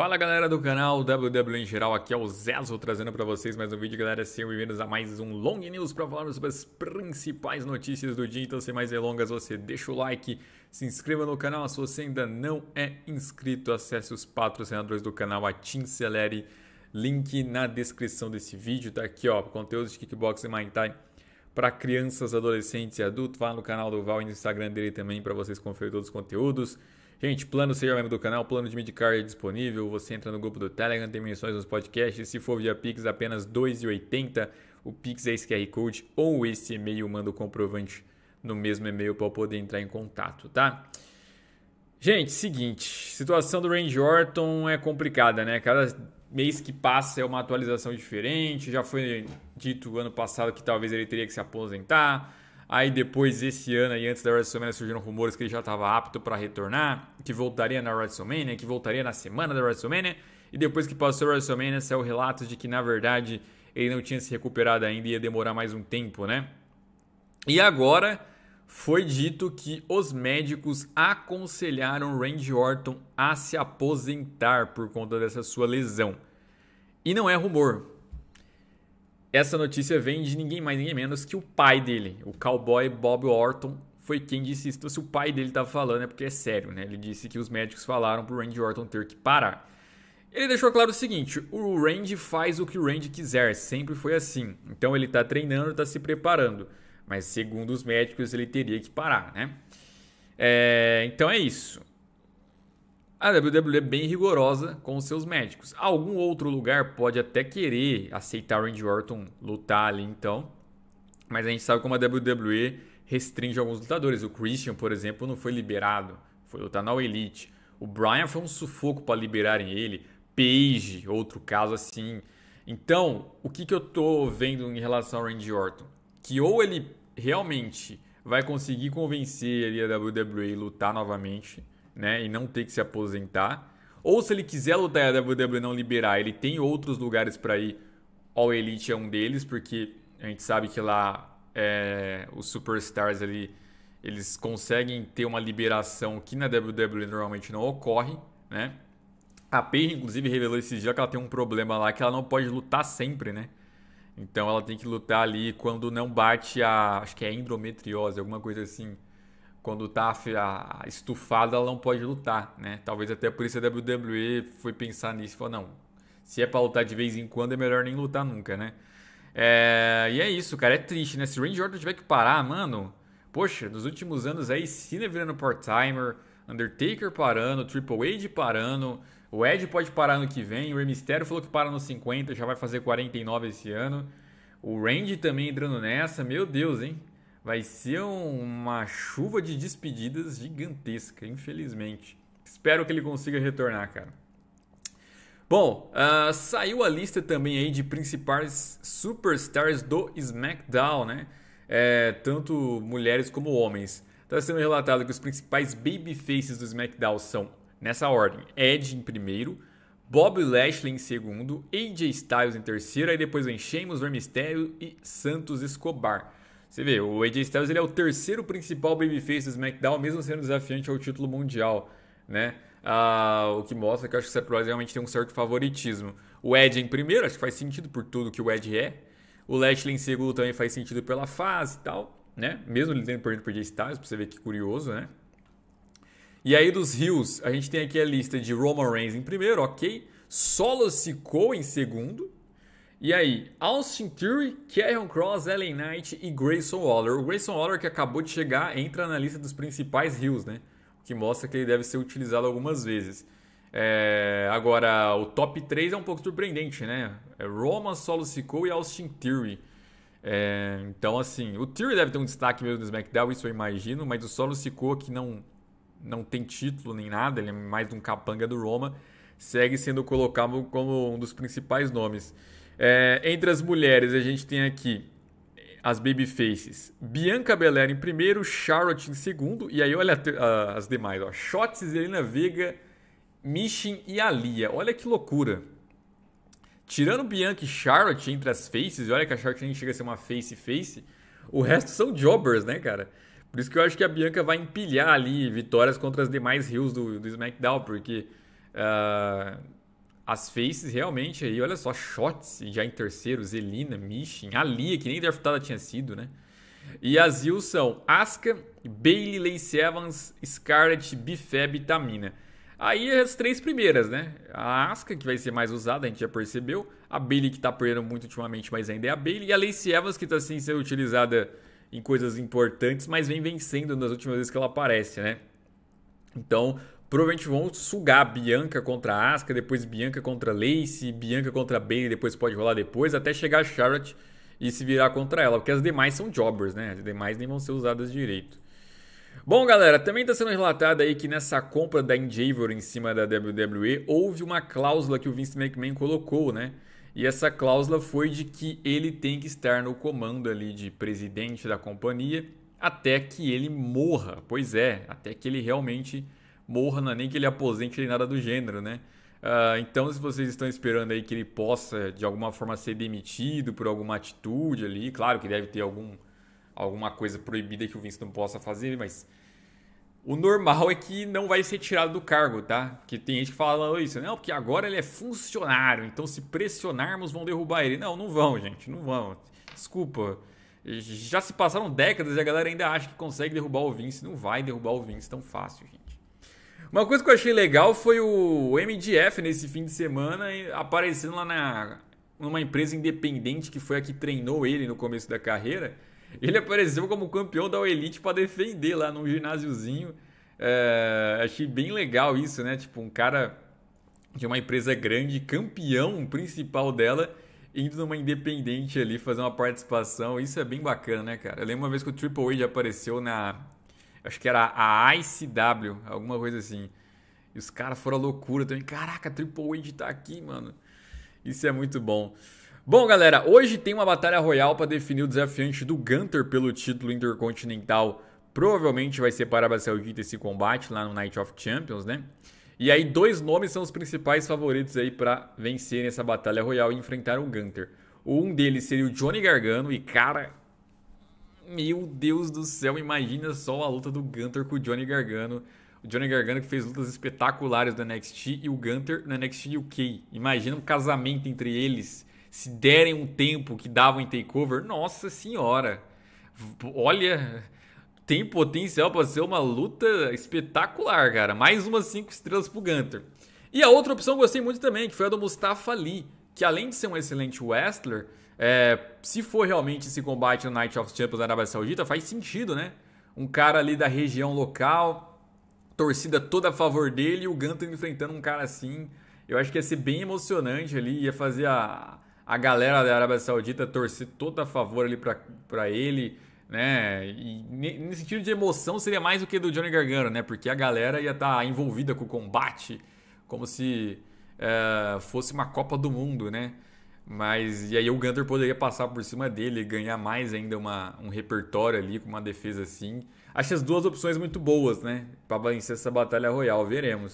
Fala galera do canal WW em geral, aqui é o Zezo trazendo para vocês mais um vídeo, galera. Sejam bem-vindos a mais um Long News para falar sobre as principais notícias do dia. Então, sem mais delongas, você deixa o like, se inscreva no canal. Se você ainda não é inscrito, acesse os patrocinadores do canal, a Team Celere, link na descrição desse vídeo. Tá aqui, ó, conteúdo de kickbox e Muay Thai para crianças, adolescentes e adultos. Vá no canal do Val e no Instagram dele também para vocês conferirem todos os conteúdos. Gente, plano seja membro do canal, plano de Midcar é disponível. Você entra no grupo do Telegram, tem menções nos podcasts. Se for via Pix, apenas R$ 2,80. O Pix é esse QR Code ou esse e-mail. Manda o comprovante no mesmo e-mail para eu poder entrar em contato, tá? Gente, seguinte, situação do Range Orton é complicada, né? Cada mês que passa é uma atualização diferente. Já foi dito ano passado que talvez ele teria que se aposentar. Aí depois, esse ano e antes da WrestleMania, surgiram rumores que ele já estava apto para retornar, que voltaria na WrestleMania, que voltaria na semana da WrestleMania. E depois que passou a WrestleMania, saiu relatos de que, na verdade, ele não tinha se recuperado ainda e ia demorar mais um tempo, né? E agora foi dito que os médicos aconselharam Randy Orton a se aposentar por conta dessa sua lesão. E não é rumor, essa notícia vem de ninguém mais, ninguém menos que o pai dele, o cowboy Bob Orton, foi quem disse isso. Então, se o pai dele estava falando, é porque é sério, né? Ele disse que os médicos falaram para o Randy Orton ter que parar. Ele deixou claro o seguinte: o Randy faz o que o Randy quiser, sempre foi assim. Então, ele está treinando, está se preparando. Mas, segundo os médicos, ele teria que parar, né? É, então é isso. A WWE é bem rigorosa com os seus médicos. Algum outro lugar pode até querer aceitar o Randy Orton lutar ali, então. Mas a gente sabe como a WWE restringe alguns lutadores. O Christian, por exemplo, não foi liberado. Foi lutar na Elite. O Brian foi um sufoco para liberarem ele. Page, outro caso assim. Então, o que, que eu tô vendo em relação ao Randy Orton? Que ou ele realmente vai conseguir convencer ali a WWE a lutar novamente né, e não ter que se aposentar. Ou se ele quiser lutar e a WWE não liberar, ele tem outros lugares para ir. All Elite é um deles, porque a gente sabe que lá é, os superstars ali eles conseguem ter uma liberação que na WWE normalmente não ocorre, né? A Paige, inclusive, revelou esses dias que ela tem um problema lá que ela não pode lutar sempre, né? Então ela tem que lutar ali quando não bate a. Acho que é endometriose, alguma coisa assim quando tá estufada, ela não pode lutar, né? Talvez até por isso a WWE foi pensar nisso e falou, não, se é pra lutar de vez em quando, é melhor nem lutar nunca, né? É... e é isso, cara, é triste, né? Se o Randy Orton tiver que parar, mano, poxa, nos últimos anos aí, Cena virando part-timer, Undertaker parando, Triple H parando, o Ed pode parar no que vem, o Rey Mysterio falou que para no 50, já vai fazer 49 esse ano, o Randy também entrando nessa, meu Deus, hein? vai ser uma chuva de despedidas gigantesca, infelizmente. Espero que ele consiga retornar, cara. Bom, uh, saiu a lista também aí de principais superstars do SmackDown, né? É, tanto mulheres como homens. Está sendo relatado que os principais babyfaces do SmackDown são, nessa ordem, Edge em primeiro, Bob Lashley em segundo, AJ Styles em terceiro, aí depois vem Sheamus, Rey Mysterio e Santos Escobar. Você vê, o AJ Styles ele é o terceiro principal babyface do SmackDown, mesmo sendo desafiante ao título mundial, né? Ah, o que mostra que eu acho que o Seth Rollins realmente tem um certo favoritismo. O Edge em primeiro, acho que faz sentido por tudo que o Edge é. O Lashley em segundo também faz sentido pela fase e tal, né? Mesmo ele tendo perdido pro AJ Styles, pra você ver que curioso, né? E aí dos Rios, a gente tem aqui a lista de Roman Reigns em primeiro, ok. Solo Sikoa em segundo, e aí, Austin Theory, Kieron Cross, Ellen Knight e Grayson Waller. O Grayson Waller que acabou de chegar entra na lista dos principais rios, né? O que mostra que ele deve ser utilizado algumas vezes. É... Agora, o top 3 é um pouco surpreendente, né? É Roma, Solo Sicou e Austin Theory. É... Então, assim, o Theory deve ter um destaque mesmo no SmackDown, isso eu imagino, mas o Solo Sicou que não, não tem título nem nada, ele é mais um capanga do Roma, segue sendo colocado como um dos principais nomes. É, entre as mulheres, a gente tem aqui eh, as baby faces Bianca Belair em primeiro, Charlotte em segundo. E aí, olha as demais. Ó. Shots, Helena Vega, michin e Alia. Olha que loucura. Tirando Bianca e Charlotte entre as faces, olha que a Charlotte nem chega a ser uma face-face, o resto são jobbers, né, cara? Por isso que eu acho que a Bianca vai empilhar ali vitórias contra as demais rios do, do SmackDown, porque... Uh as faces realmente aí, olha só, Shots já em terceiro, Zelina, Michin, Alia, que nem draftada tinha sido, né? E as Hills são Aska, Bailey, Lacey Evans, Scarlett, Bifeb e Tamina. Aí as três primeiras, né? A Aska, que vai ser mais usada, a gente já percebeu. A Bailey, que tá perdendo muito ultimamente, mas ainda é a Bailey. E a Lacey Evans, que tá sem assim, ser utilizada em coisas importantes, mas vem vencendo nas últimas vezes que ela aparece, né? Então, provavelmente vão sugar Bianca contra Asuka, depois Bianca contra Lacey, Bianca contra Bailey, depois pode rolar depois, até chegar a Charlotte e se virar contra ela, porque as demais são jobbers, né? As demais nem vão ser usadas direito. Bom, galera, também está sendo relatado aí que nessa compra da Endeavor em cima da WWE houve uma cláusula que o Vince McMahon colocou, né? E essa cláusula foi de que ele tem que estar no comando ali de presidente da companhia até que ele morra. Pois é, até que ele realmente morra, não é nem que ele aposente nem nada do gênero, né? Uh, então, se vocês estão esperando aí que ele possa, de alguma forma, ser demitido por alguma atitude ali, claro que deve ter algum, alguma coisa proibida que o Vince não possa fazer, mas o normal é que não vai ser tirado do cargo, tá? Que tem gente que fala isso, não, porque agora ele é funcionário, então se pressionarmos vão derrubar ele. Não, não vão, gente, não vão. Desculpa. Já se passaram décadas e a galera ainda acha que consegue derrubar o Vince. Não vai derrubar o Vince tão fácil, gente. Uma coisa que eu achei legal foi o MDF nesse fim de semana aparecendo lá na numa empresa independente que foi a que treinou ele no começo da carreira. Ele apareceu como campeão da Elite para defender lá num ginásiozinho. É, achei bem legal isso, né? Tipo, um cara de uma empresa grande, campeão principal dela, indo numa independente ali fazer uma participação. Isso é bem bacana, né, cara? Eu lembro uma vez que o Triple H apareceu na acho que era a ICW, alguma coisa assim. E os caras foram loucura também. Caraca, a Triple H tá aqui, mano. Isso é muito bom. Bom, galera, hoje tem uma batalha royal para definir o desafiante do Gunter pelo título intercontinental. Provavelmente vai ser para a Arábia Saudita esse combate lá no Night of Champions, né? E aí, dois nomes são os principais favoritos aí para vencer essa batalha royal e enfrentar o Gunter. Um deles seria o Johnny Gargano, e cara, meu Deus do céu, imagina só a luta do Gunter com o Johnny Gargano. O Johnny Gargano que fez lutas espetaculares no NXT e o Gunter no NXT UK. Imagina um casamento entre eles. Se derem um tempo que davam em takeover, nossa senhora. Olha, tem potencial para ser uma luta espetacular, cara. Mais umas 5 estrelas pro Gunter. E a outra opção que eu gostei muito também, que foi a do Mustafa Ali, que além de ser um excelente wrestler, é, se for realmente esse combate no Night of Champions da Arábia Saudita, faz sentido, né? Um cara ali da região local, torcida toda a favor dele e o Gunter enfrentando um cara assim. Eu acho que ia ser bem emocionante ali, ia fazer a, a galera da Arábia Saudita torcer toda a favor ali para ele, né? E nesse sentido de emoção seria mais do que do Johnny Gargano, né? Porque a galera ia estar tá envolvida com o combate, como se é, fosse uma Copa do Mundo, né? Mas e aí o Gunter poderia passar por cima dele, e ganhar mais ainda uma, um repertório ali com uma defesa assim. Acho as duas opções muito boas, né? Para vencer essa batalha royal, veremos.